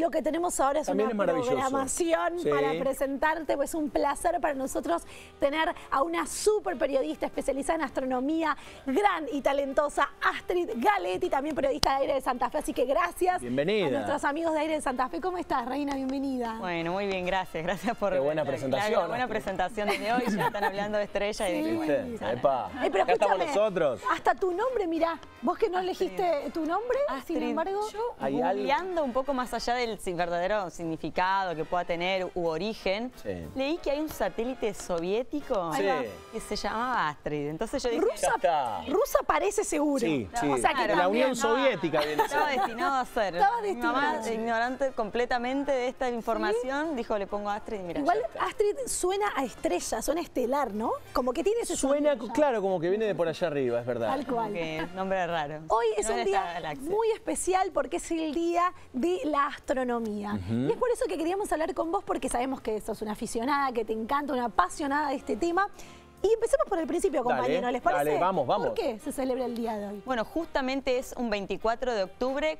Lo que tenemos ahora es una programación para presentarte, pues un placer para nosotros tener a una super periodista especializada en astronomía, gran y talentosa Astrid Galetti, también periodista de Aire de Santa Fe, así que gracias bienvenida. a nuestros amigos de Aire de Santa Fe. ¿Cómo estás, Reina? Bienvenida. Bueno, muy bien, gracias, gracias por Qué buena presentación. buena presentación de hoy, ya están hablando de estrella y de eh, estamos nosotros. Hasta tu nombre, mira. vos que no elegiste tu nombre, sin embargo, yo, un poco más allá de sin verdadero significado que pueda tener u origen, leí que hay un satélite soviético que se llamaba Astrid. Entonces yo dije... Rusa, Rusa parece seguro. Sí, o sea, que la Unión Soviética. estaba destinado a ser. Estaba destinado. Mi mamá, ignorante completamente de esta información, dijo, le pongo Astrid y mira. Igual Astrid suena a estrella, suena estelar, ¿no? Como que tiene su... Suena, claro, como que viene de por allá arriba, es verdad. Tal cual. nombre raro. Hoy es un día muy especial porque es el día de la y es por eso que queríamos hablar con vos, porque sabemos que sos una aficionada, que te encanta, una apasionada de este tema. Y empecemos por el principio, compañero, ¿les parece? vamos, vamos. ¿Por qué se celebra el día de hoy? Bueno, justamente es un 24 de octubre,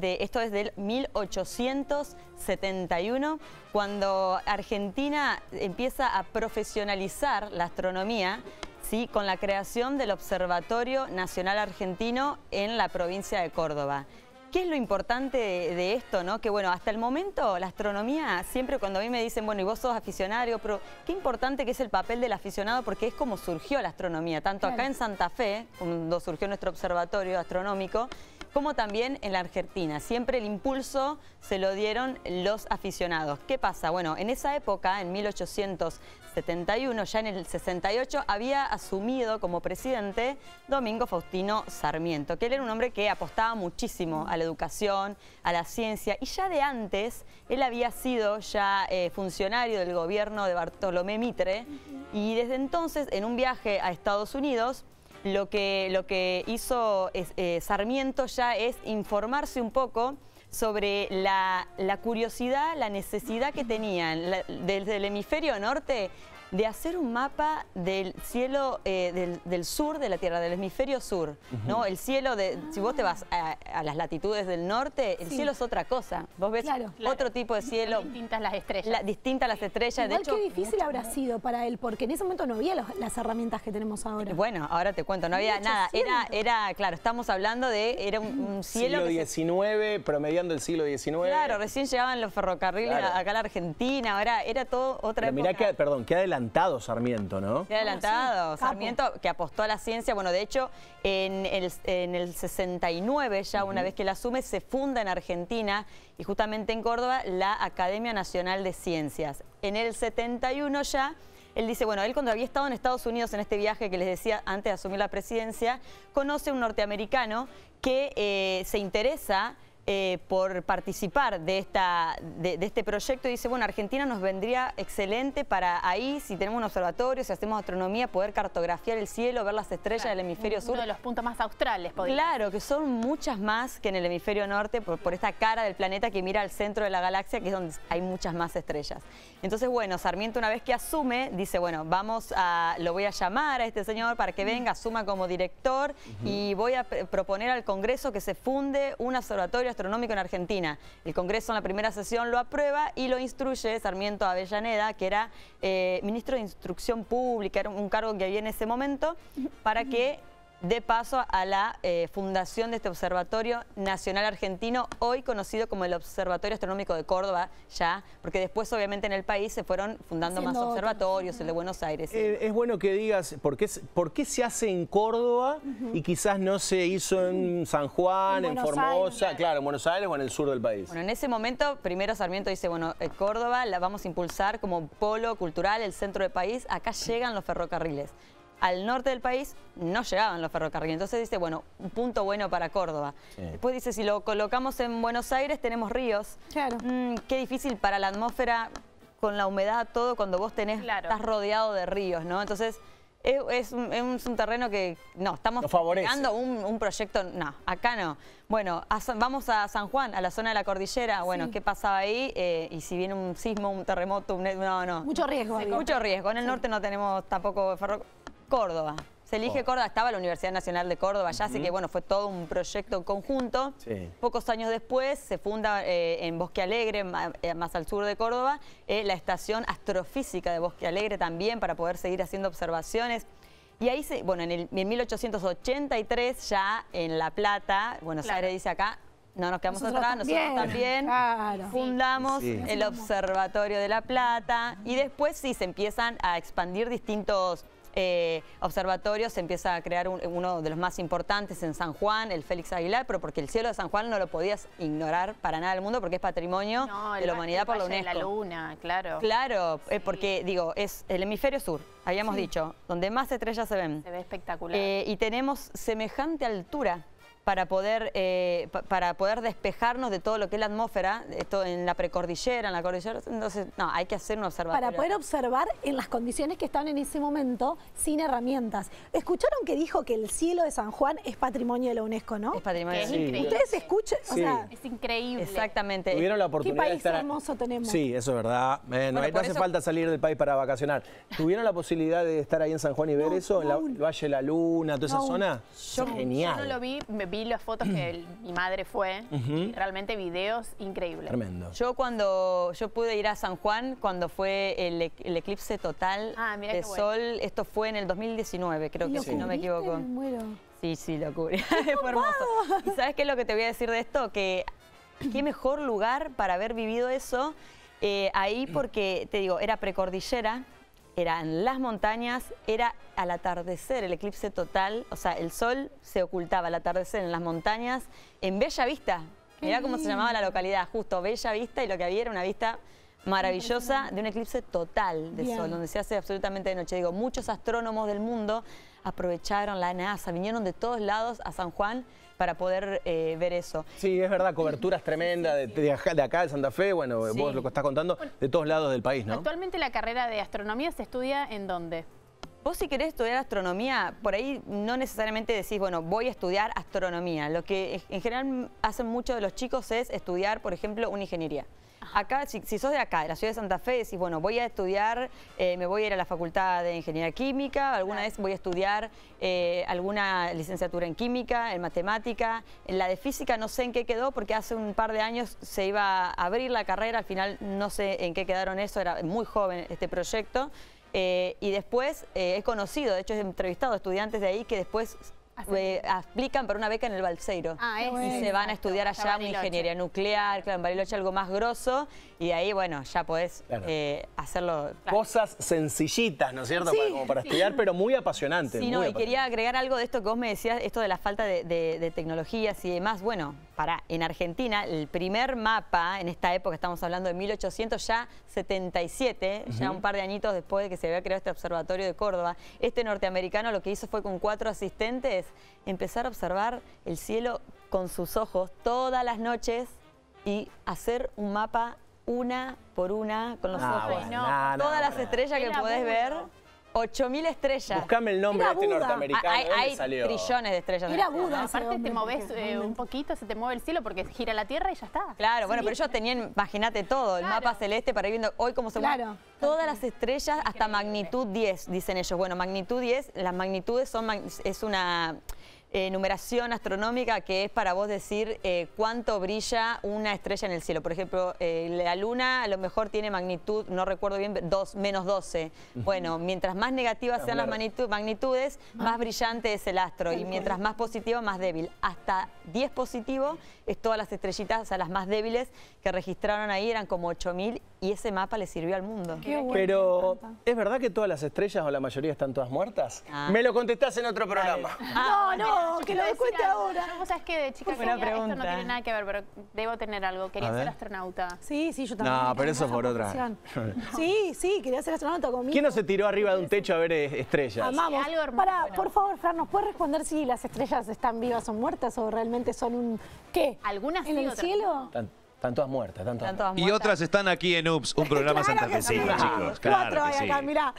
de, esto es del 1871, cuando Argentina empieza a profesionalizar la astronomía ¿sí? con la creación del Observatorio Nacional Argentino en la provincia de Córdoba. ¿Qué es lo importante de, esto, no? Que bueno, hasta el momento la astronomía, siempre cuando a mí me dicen, bueno, y vos sos aficionario, pero qué importante que es el papel del aficionado porque es como surgió la astronomía, tanto acá en Santa Fe, cuando surgió nuestro observatorio astronómico, como también en la Argentina. Siempre el impulso se lo dieron los aficionados. ¿Qué pasa? Bueno, en esa época, en 1871, ya en el 68, había asumido como presidente Domingo Faustino Sarmiento, que él era un hombre que apostaba muchísimo a la educación, a la ciencia, y ya de antes él había sido ya eh, funcionario del gobierno de Bartolomé Mitre, y desde entonces, en un viaje a Estados Unidos, lo que, lo que hizo eh, Sarmiento ya es informarse un poco sobre la, curiosidad, la necesidad que tenían desde el hemisferio norte de hacer un mapa del cielo eh, del, sur de la Tierra, del hemisferio sur, ¿no? El cielo, de, si vos te vas a, las latitudes del norte, el cielo es otra cosa. Vos ves otro tipo de cielo. Distintas las estrellas. distintas las estrellas. Igual de hecho, qué difícil habrá sido para él, porque en ese momento no había las herramientas que tenemos ahora. Bueno, ahora te cuento, no había nada. Era, era, claro, estamos hablando de, era un, cielo... Siglo XIX, promediando el siglo XIX. Claro, recién llegaban los ferrocarriles acá a la Argentina, ahora era todo otra Pero Mirá que, perdón, qué adelante adelantado Sarmiento, ¿no? adelantado. Ah, Sarmiento que apostó a la ciencia. Bueno, de hecho, en el, en 69, ya una vez que la asume, se funda en Argentina y justamente en Córdoba la Academia Nacional de Ciencias. En el 71 ya él dice, bueno, él cuando había estado en Estados Unidos en este viaje que les decía antes de asumir la presidencia, conoce a un norteamericano que eh, se interesa eh, por participar de, esta, de, este proyecto. y Dice, bueno, Argentina nos vendría excelente para ahí, si tenemos un observatorio, si hacemos astronomía, poder cartografiar el cielo, ver las estrellas del hemisferio sur. Uno de los puntos más australes, podría Claro, que son muchas más que en el hemisferio norte, por, esta cara del planeta que mira al centro de la galaxia, que es donde hay muchas más estrellas. Entonces, bueno, Sarmiento una vez que asume, dice, bueno, vamos a, lo voy a llamar a este señor para que venga, asuma como director y voy a proponer al Congreso que se funde un observatorio Astronómico en Argentina. El Congreso en la primera sesión lo aprueba y lo instruye Sarmiento Avellaneda, que era eh, ministro de Instrucción Pública, era un cargo que había en ese momento, para que de paso a la eh, fundación de este Observatorio Nacional Argentino, hoy conocido como el Observatorio Astronómico de Córdoba, ya, porque después obviamente en el país se fueron fundando más observatorios, el de Buenos Aires. Eh, es bueno que digas, ¿por qué, por se hace en Córdoba y quizás no se hizo en San Juan, en, Formosa, claro, en Buenos Aires o en el sur del país? Bueno, en ese momento, primero Sarmiento dice, bueno, eh, Córdoba la vamos a impulsar como polo cultural, el centro del país, acá llegan los ferrocarriles al norte del país no llegaban los ferrocarriles. Entonces dice, bueno, un punto bueno para Córdoba. Después dice, si lo colocamos en Buenos Aires tenemos ríos. Claro. Mm, qué difícil para la atmósfera, con la humedad, todo, cuando vos tenés, estás rodeado de ríos, ¿no? Entonces... Es, un, terreno que no, estamos creando un, proyecto, no, acá no. Bueno, vamos a San Juan, a la zona de la cordillera, bueno, ¿qué pasaba ahí? Eh, y si viene un sismo, un terremoto, no, no. Mucho riesgo. mucho riesgo, en el norte no tenemos tampoco ferrocarril Córdoba. Se elige oh. Córdoba, estaba la Universidad Nacional de Córdoba ya, sé que bueno, fue todo un proyecto conjunto. Pocos años después se funda eh, en Bosque Alegre, eh, más, al sur de Córdoba, eh, la estación astrofísica de Bosque Alegre también para poder seguir haciendo observaciones. Y ahí, se, bueno, en, el, 1883 ya en La Plata, Buenos Aires dice acá, no nos quedamos atrás, nosotros también fundamos el Observatorio de La Plata y después sí se empiezan a expandir distintos eh, observatorios, se empieza a crear uno de los más importantes en San Juan, el Félix Aguilar, pero porque el cielo de San Juan no lo podías ignorar para nada del mundo porque es patrimonio de la humanidad por la UNESCO. la luna, claro. Claro, eh, porque digo, es el hemisferio sur, habíamos dicho, donde más estrellas se ven. Se ve espectacular. Eh, y tenemos semejante altura para poder, eh, para poder despejarnos de todo lo que es la atmósfera, esto en la precordillera, en la cordillera. Entonces, no, hay que hacer una observación Para poder observar en las condiciones que están en ese momento sin herramientas. ¿Escucharon que dijo que el cielo de San Juan es patrimonio de la UNESCO, no? Es patrimonio. de es Ustedes escuchan, es increíble. Exactamente. Tuvieron la oportunidad ¿Qué país hermoso tenemos? Sí, eso es verdad. Eh, no, hace falta salir del país para vacacionar. ¿Tuvieron la posibilidad de estar ahí en San Juan y ver eso? el Valle de la Luna, toda esa zona. Yo, Genial. Yo no lo vi, me vi las fotos que mi madre fue, realmente videos increíbles. Tremendo. Yo cuando yo pude ir a San Juan cuando fue el, e-, eclipse total del ah, de sol, esto fue en el 2019, creo que si no me equivoco. Sí, sí, lo cubrí. hermoso. sabes qué es lo que te voy a decir de esto? Que qué mejor lugar para haber vivido eso eh, ahí porque, te digo, era precordillera, era en las montañas, era al atardecer, el eclipse total, o sea, el sol se ocultaba al atardecer en las montañas, en Bella Vista. Mirá cómo se llamaba la localidad, justo Bella Vista, y lo que había era una vista maravillosa de un eclipse total de sol, donde se hace absolutamente de noche. Digo, muchos astrónomos del mundo aprovecharon la NASA, vinieron de todos lados a San Juan para poder eh, ver eso. Sí, es verdad, Cobertura tremendas tremenda de, acá, de Santa Fe, bueno, vos lo que estás contando, de todos lados del país, ¿no? Actualmente la carrera de astronomía se estudia en dónde? Vos si querés estudiar astronomía, por ahí no necesariamente decís, bueno, voy a estudiar astronomía. Lo que en general hacen muchos de los chicos es estudiar, por ejemplo, una ingeniería acá, si, sos de acá, de la ciudad de Santa Fe, decís, bueno, voy a estudiar, eh, me voy a ir a la facultad de Ingeniería Química, alguna vez voy a estudiar eh, alguna licenciatura en Química, en Matemática, en la de Física no sé en qué quedó, porque hace un par de años se iba a abrir la carrera, al final no sé en qué quedaron eso, era muy joven este proyecto. Eh, y después he conocido, de hecho he entrevistado a estudiantes de ahí que después eh, aplican para una beca en el Balseiro. Ah, y se van a estudiar allá en ingeniería nuclear, claro, en Bariloche algo más grosso, y ahí, bueno, ya podés eh, hacerlo. Cosas sencillitas, ¿no es cierto? como para estudiar, pero muy apasionante. Sí, no, y quería agregar algo de esto que vos me decías, esto de la falta de, tecnologías y demás. Bueno, para en Argentina, el primer mapa, en esta época estamos hablando de 1800, ya 77, ya un par de añitos después de que se había creado este observatorio de Córdoba, este norteamericano lo que hizo fue con cuatro asistentes empezar a observar el cielo con sus ojos todas las noches y hacer un mapa una por una con los ah, ojos. todas las estrellas que podés ver. 8000 estrellas. Buscame el nombre de este norteamericano. Hay, trillones de estrellas. Era Buda. aparte, te moves eh, un poquito, se te mueve el cielo porque gira la Tierra y ya está. Claro, bueno, pero ellos tenían, imagínate todo, el mapa celeste para ir viendo hoy cómo se claro. Todas las estrellas hasta magnitud 10, dicen ellos. Bueno, magnitud 10, las magnitudes son, es una eh, numeración astronómica que es para vos decir eh, cuánto brilla una estrella en el cielo. Por ejemplo, eh, la luna a lo mejor tiene magnitud, no recuerdo bien, menos 12. Bueno, mientras más negativas sean las magnitudes, ah. más brillante es el astro y mientras más positivo, más débil. Hasta 10 positivo es todas las estrellitas, o sea, las más débiles que registraron ahí eran como 8.000 y ese mapa le sirvió al mundo. Pero, ¿es verdad que todas las estrellas o la mayoría están todas muertas? Ah. Me lo contestás en otro programa. Ah, no, no. No, que lo cuente ahora. No, vos sabés que de chica esto no tiene nada que ver, pero debo tener algo. Quería ser astronauta. Sí, sí, yo también. No, pero eso por otra. Sí, sí, quería ser astronauta conmigo. ¿Quién no se tiró arriba de un techo a ver estrellas? Amamos. Para, por favor, Fran, ¿nos puedes responder si las estrellas están vivas o muertas o realmente son un qué? ¿Algunas en el cielo? Están todas muertas, están todas, muertas. Y otras están aquí en UPS, un programa claro santafesino, chicos. Claro Cuatro hay acá, mirá.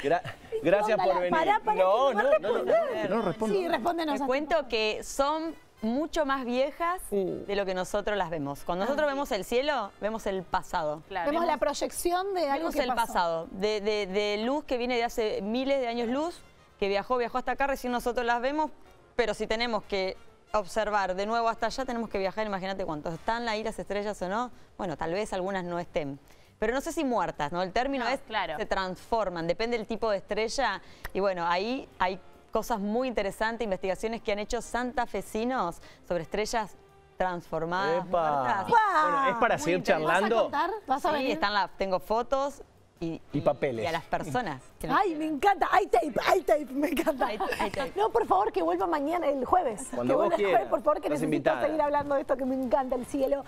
Gracias por venir. no, no, no, no, responde. Sí, respóndenos. Te cuento que son mucho más viejas uh. de lo que nosotros las vemos. Cuando ah. nosotros vemos el cielo, vemos el pasado. Vemos la proyección de algo que pasó. Vemos el pasado, de luz que viene de hace miles de años luz, que viajó, viajó hasta acá, recién nosotros las vemos, pero si tenemos que observar de nuevo hasta allá, tenemos que viajar, imagínate cuántos están ahí las estrellas o no. Bueno, tal vez algunas no estén pero no sé si muertas, ¿no? El término es, claro. se transforman, depende del tipo de estrella. Y bueno, ahí hay cosas muy interesantes, investigaciones que han hecho santafesinos sobre estrellas transformadas, es para seguir charlando. ¿Vas a están tengo fotos, y, y, papeles. Y a las personas. Ay, me encanta. ¡Ay, tape, tape, me encanta. No, por favor, que vuelva mañana el jueves. Cuando que vuelva el jueves, por favor, que necesito seguir hablando de esto que me encanta el cielo.